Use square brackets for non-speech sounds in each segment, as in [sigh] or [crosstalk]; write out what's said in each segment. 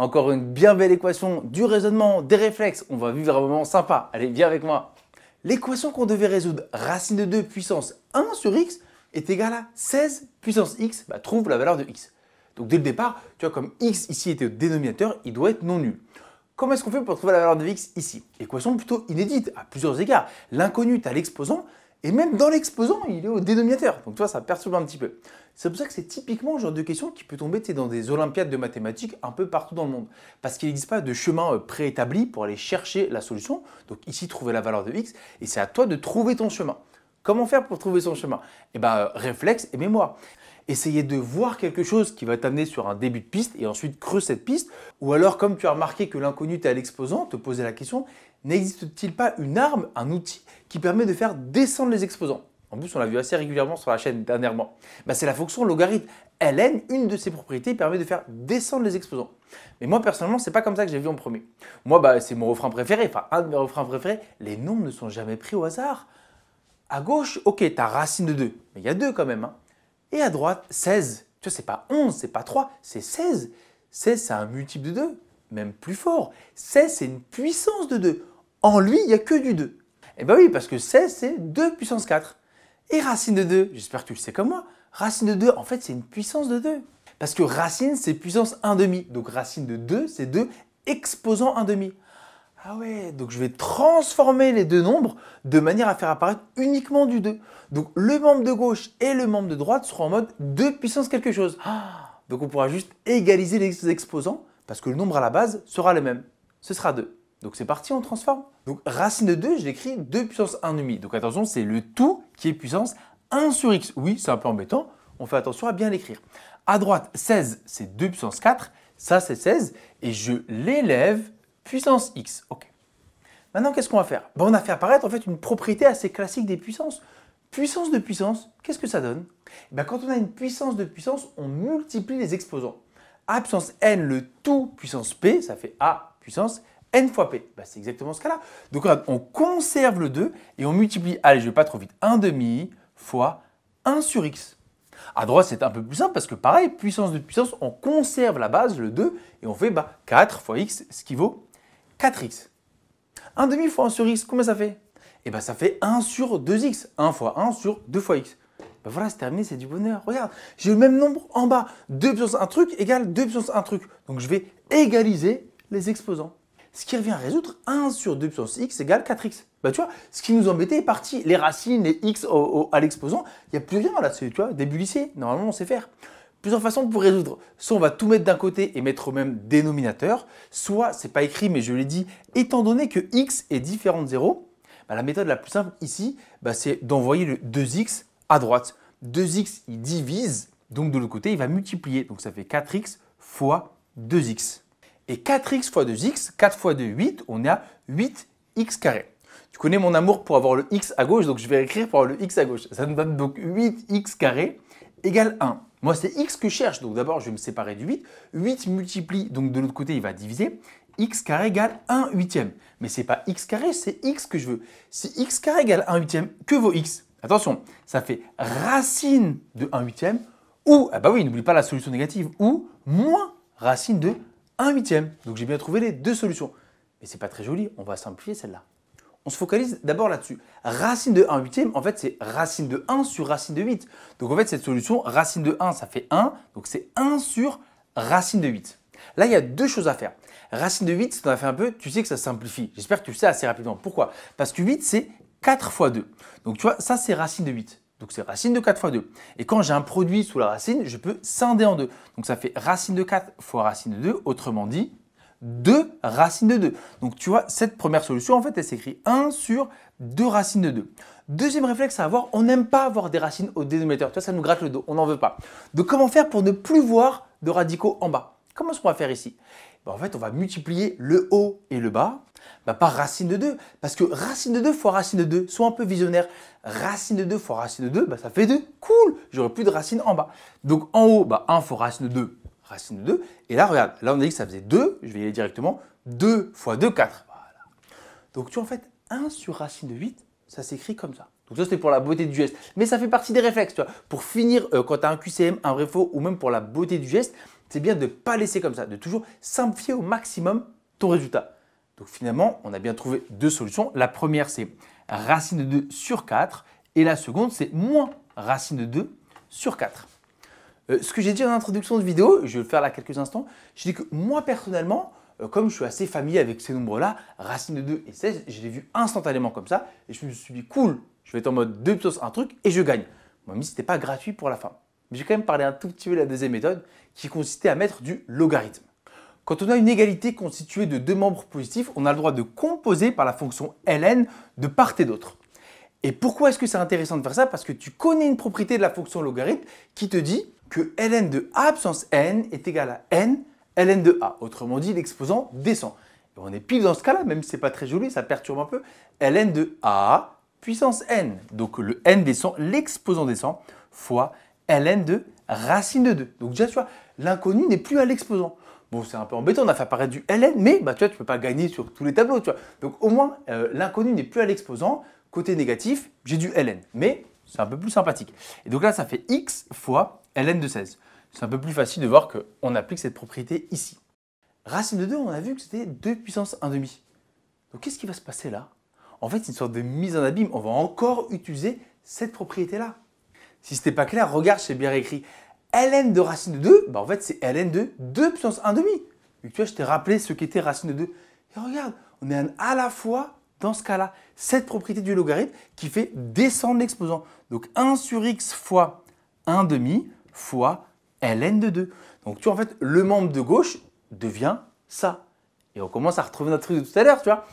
Encore une bien belle équation du raisonnement, des réflexes. On va vivre un moment sympa. Allez, viens avec moi. L'équation qu'on devait résoudre, racine de 2 puissance 1 sur x, est égale à 16 puissance x. Bah, trouve la valeur de x. Donc dès le départ, tu vois, comme x ici était au dénominateur, il doit être non nul. Comment est-ce qu'on fait pour trouver la valeur de x ici Équation plutôt inédite à plusieurs égards. L'inconnu, tu as l'exposant, et même dans l'exposant, il est au dénominateur. Donc, tu vois, ça perturbe un petit peu. C'est pour ça que c'est typiquement le genre de question qui peut tomber dans des olympiades de mathématiques un peu partout dans le monde. Parce qu'il n'existe pas de chemin euh, préétabli pour aller chercher la solution. Donc, ici, trouver la valeur de x. Et c'est à toi de trouver ton chemin. Comment faire pour trouver son chemin Eh bien, euh, réflexe et mémoire. Essayez de voir quelque chose qui va t'amener sur un début de piste et ensuite creuse cette piste. Ou alors, comme tu as remarqué que l'inconnu était à l'exposant, te poser la question n'existe-t-il pas une arme, un outil qui permet de faire descendre les exposants En plus, on l'a vu assez régulièrement sur la chaîne dernièrement. Bah, c'est la fonction logarithme. ln, une de ses propriétés, permet de faire descendre les exposants. Mais moi, personnellement, c'est pas comme ça que j'ai vu en premier. Moi, bah, c'est mon refrain préféré, enfin, un de mes refrains préférés. Les nombres ne sont jamais pris au hasard. À gauche, ok, tu as racine de 2, mais il y a 2 quand même. Hein. Et à droite, 16. Tu vois, c'est pas 11, c'est pas 3, c'est 16. 16, c'est un multiple de 2 même plus fort. 16, c'est une puissance de 2. En lui, il n'y a que du 2. Eh bien oui, parce que 16, c'est 2 puissance 4. Et racine de 2, j'espère que tu le sais comme moi, racine de 2, en fait, c'est une puissance de 2. Parce que racine, c'est puissance 1 demi. Donc racine de 2, c'est 2 exposant 1 Ah ouais, donc je vais transformer les deux nombres de manière à faire apparaître uniquement du 2. Donc le membre de gauche et le membre de droite seront en mode 2 puissance quelque chose. Ah, donc on pourra juste égaliser les exposants parce que le nombre à la base sera le même. Ce sera 2. Donc c'est parti, on transforme. Donc racine de 2, je l'écris 2 puissance 1,5. Donc attention, c'est le tout qui est puissance 1 sur x. Oui, c'est un peu embêtant, on fait attention à bien l'écrire. À droite, 16, c'est 2 puissance 4. Ça, c'est 16. Et je l'élève puissance x. OK. Maintenant, qu'est-ce qu'on va faire ben, On a fait apparaître en fait une propriété assez classique des puissances. Puissance de puissance, qu'est-ce que ça donne ben, Quand on a une puissance de puissance, on multiplie les exposants. A puissance n, le tout puissance P, ça fait A puissance n fois P. Bah, c'est exactement ce cas-là. Donc on conserve le 2 et on multiplie, allez, je ne vais pas trop vite, 1 demi fois 1 sur x. À droite, c'est un peu plus simple parce que pareil, puissance de puissance, on conserve la base, le 2, et on fait 4 bah, fois x, ce qui vaut 4x. 1 demi fois 1 sur x, combien ça fait Eh bien, ça fait 1 sur 2x. 1 fois 1 sur 2 fois x. Bah voilà, c'est terminé, c'est du bonheur. Regarde, j'ai le même nombre en bas. 2 puissance 1 truc égale 2 puissance 1 truc. Donc je vais égaliser les exposants. Ce qui revient à résoudre 1 sur 2 puissance x égale 4x. Bah tu vois, ce qui nous embêtait est parti. Les racines, les x à l'exposant, il n'y a plus rien là. C'est, tu vois, début lycée, normalement on sait faire plusieurs façons pour résoudre. Soit on va tout mettre d'un côté et mettre au même dénominateur, soit, c'est pas écrit mais je l'ai dit, étant donné que x est différent de 0, bah, la méthode la plus simple ici, bah, c'est d'envoyer le 2x à droite. 2x, il divise, donc de l'autre côté, il va multiplier. Donc ça fait 4x fois 2x. Et 4x fois 2x, 4 fois 2, 8, on est à 8x carré. Tu connais mon amour pour avoir le x à gauche, donc je vais écrire pour avoir le x à gauche. Ça nous donne donc 8x carré égale 1. Moi, c'est x que je cherche, donc d'abord, je vais me séparer du 8. 8 multiplie, donc de l'autre côté, il va diviser. x carré égale 1 huitième. Mais ce n'est pas x carré, c'est x que je veux. Si x carré égale 1 huitième, que vaut x Attention, ça fait racine de 1 huitième ou, ah bah oui, n'oublie pas la solution négative, ou moins racine de 1 huitième. Donc j'ai bien trouvé les deux solutions. Mais ce n'est pas très joli, on va simplifier celle-là. On se focalise d'abord là-dessus. Racine de 1 huitième, en fait, c'est racine de 1 sur racine de 8. Donc en fait, cette solution, racine de 1, ça fait 1. Donc c'est 1 sur racine de 8. Là, il y a deux choses à faire. Racine de 8, si tu en as fait un peu, tu sais que ça simplifie. J'espère que tu le sais assez rapidement. Pourquoi Parce que 8, c'est 4 fois 2. Donc tu vois, ça c'est racine de 8. Donc c'est racine de 4 fois 2. Et quand j'ai un produit sous la racine, je peux scinder en deux. Donc ça fait racine de 4 fois racine de 2, autrement dit 2 racines de 2. Donc tu vois, cette première solution, en fait, elle s'écrit 1 sur 2 racines de 2. Deuxième réflexe à avoir, on n'aime pas avoir des racines au dénominateur. Tu vois, ça nous gratte le dos, on n'en veut pas. Donc comment faire pour ne plus voir de radicaux en bas Comment est-ce qu'on va faire ici ben, En fait, on va multiplier le haut et le bas bah, Par racine de 2. Parce que racine de 2 fois racine de 2, soit un peu visionnaire. Racine de 2 fois racine de 2, bah, ça fait 2. Cool J'aurai plus de racine en bas. Donc en haut, bah, 1 fois racine de 2, racine de 2. Et là, regarde, là on a dit que ça faisait 2. Je vais y aller directement. 2 fois 2, 4. Voilà. Donc tu vois, en fait, 1 sur racine de 8, ça s'écrit comme ça. Donc ça, c'était pour la beauté du geste. Mais ça fait partie des réflexes, tu vois. Pour finir, euh, quand tu as un QCM, un vrai ou même pour la beauté du geste, c'est bien de ne pas laisser comme ça, de toujours simplifier au maximum ton résultat. Donc finalement, on a bien trouvé deux solutions. La première, c'est racine de 2 sur 4 et la seconde, c'est moins racine de 2 sur 4. Euh, ce que j'ai dit en introduction de vidéo, je vais le faire là quelques instants, j'ai dit que moi personnellement, euh, comme je suis assez familier avec ces nombres-là, racine de 2 et 16, je l'ai vu instantanément comme ça et je me suis dit cool, je vais être en mode 2 plus un truc et je gagne. Même si ce n'était pas gratuit pour la fin. Mais j'ai quand même parlé un tout petit peu de la deuxième méthode qui consistait à mettre du logarithme. Quand on a une égalité constituée de deux membres positifs, on a le droit de composer par la fonction ln de part et d'autre. Et pourquoi est-ce que c'est intéressant de faire ça Parce que tu connais une propriété de la fonction logarithme qui te dit que ln de a absence n est égal à n ln de a. Autrement dit, l'exposant descend. on est pile dans ce cas-là, même si n'est pas très joli, ça perturbe un peu. ln de a puissance n. Donc le n descend, l'exposant descend fois ln de racine de 2. Donc déjà, tu vois, l'inconnu n'est plus à l'exposant. Bon, c'est un peu embêtant, on a fait apparaître du LN, mais bah, tu vois, tu peux pas gagner sur tous les tableaux. Tu vois. Donc au moins, euh, l'inconnu n'est plus à l'exposant. Côté négatif, j'ai du LN, mais c'est un peu plus sympathique. Et donc là, ça fait x fois ln de 16. C'est un peu plus facile de voir qu'on applique cette propriété ici. Racine de 2, on a vu que c'était 2 puissance 1,5. Donc qu'est-ce qui va se passer là En fait, c'est une sorte de mise en abîme. On va encore utiliser cette propriété-là. Si ce n'était pas clair, regarde, c'est bien écrit ln de racine de 2, bah, en fait c'est ln de 2 puissance 1 demi. tu vois, je t'ai rappelé ce qu'était racine de 2. Et regarde, on est à la fois dans ce cas-là, cette propriété du logarithme qui fait descendre l'exposant. Donc 1 sur x fois 1 demi fois ln de 2. Donc tu vois, en fait, le membre de gauche devient ça. Et on commence à retrouver notre truc de tout à l'heure, tu vois.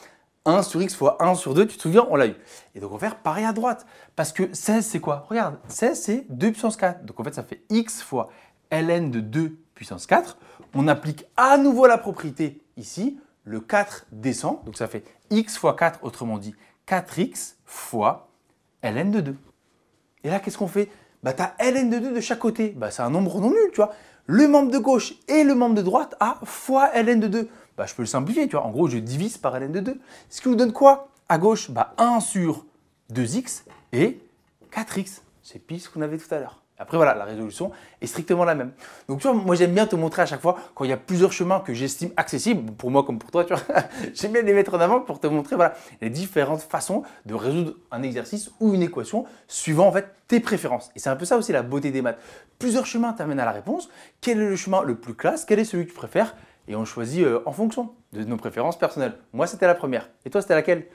1 sur x fois 1 sur 2, tu te souviens, on l'a eu. Et donc on va faire pareil à droite, parce que 16 c'est quoi Regarde, 16 c'est 2 puissance 4, donc en fait ça fait x fois ln de 2 puissance 4. On applique à nouveau la propriété ici, le 4 descend, donc ça fait x fois 4, autrement dit 4x fois ln de 2. Et là qu'est-ce qu'on fait Bah as ln de 2 de chaque côté, bah c'est un nombre non nul, tu vois. Le membre de gauche et le membre de droite à fois ln de 2. Bah, je peux le simplifier, tu vois. En gros, je divise par ln de 2. Ce qui nous donne quoi À gauche, 1 bah, sur 2x et 4x. C'est pile ce qu'on avait tout à l'heure. Après, voilà, la résolution est strictement la même. Donc, tu vois, moi, j'aime bien te montrer à chaque fois quand il y a plusieurs chemins que j'estime accessibles, pour moi comme pour toi, tu vois. [laughs] j'aime bien les mettre en avant pour te montrer, les différentes façons de résoudre un exercice ou une équation suivant, en fait, tes préférences. Et c'est un peu ça aussi la beauté des maths. Plusieurs chemins t'amènent à la réponse. Quel est le chemin le plus classe Quel est celui que tu préfères et on choisit euh, en fonction de nos préférences personnelles. Moi, c'était la première. Et toi, c'était laquelle